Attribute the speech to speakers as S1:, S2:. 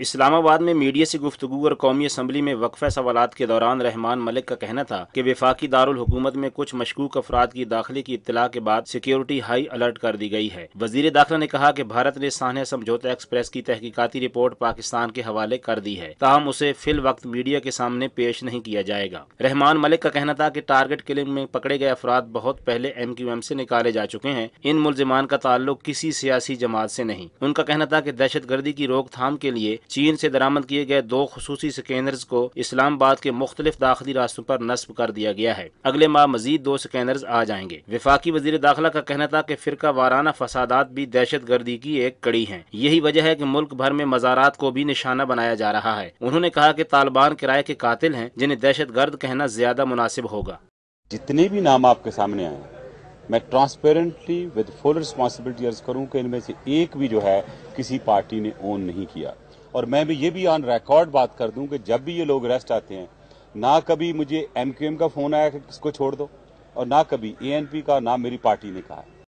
S1: इस्लामाबाद में मीडिया से गुफ्तु और कौमी असम्बली में वक्फे सवाल के दौरान रहमान मलिक का कहना था कि विफाकी दारकूमत में कुछ मशकूक अफराद की दाखिले की इतला के बाद सिक्योरिटी हाई अलर्ट कर दी गई है वजीर दाखिला ने कहा की भारत ने सान्या समझौता एक्सप्रेस की तहकीकती रिपोर्ट पाकिस्तान के हवाले कर दी है ताहम उसे फिल वक्त मीडिया के सामने पेश नहीं किया जाएगा रहमान मलिक का कहना था की टारगेट किलिंग में पकड़े गए अफराद बहुत पहले एम क्यू एम से निकाले जा चुके हैं इन मुलजमान का ताल्लुक किसी सियासी जमात से नहीं उनका कहना था की दहशत गर्दी की रोकथाम के लिए चीन से दरामद किए गए दो खसूसी स्कैनर्स को इस्लामाबाद के मुख्तलिफ दाखिली रास्तों पर नस्ब कर दिया गया है अगले माह मजीद दो स्कैनर्स आ जाएंगे विफाकी वजीर दाखिला का कहना था की फिरका वाराना फसादात भी दहशत गर्दी की एक कड़ी है यही वजह है की मुल्क भर में मजारात को भी निशाना बनाया जा रहा है उन्होंने कहा की तालिबान किराए के कातिल हैं जिन्हें दहशत गर्द कहना ज्यादा मुनासिब होगा
S2: जितने भी नाम आपके सामने आए मैं ट्रांसपेरेंटली विद फुल रिस्पॉन्सिबिलिटी अर्ज करूं कि इनमें से एक भी जो है किसी पार्टी ने ओन नहीं किया और मैं भी ये भी ऑन रिकॉर्ड बात कर दूं कि जब भी ये लोग रेस्ट आते हैं ना कभी मुझे एम का फ़ोन आया कि इसको छोड़ दो और ना कभी ए का ना मेरी पार्टी ने कहा है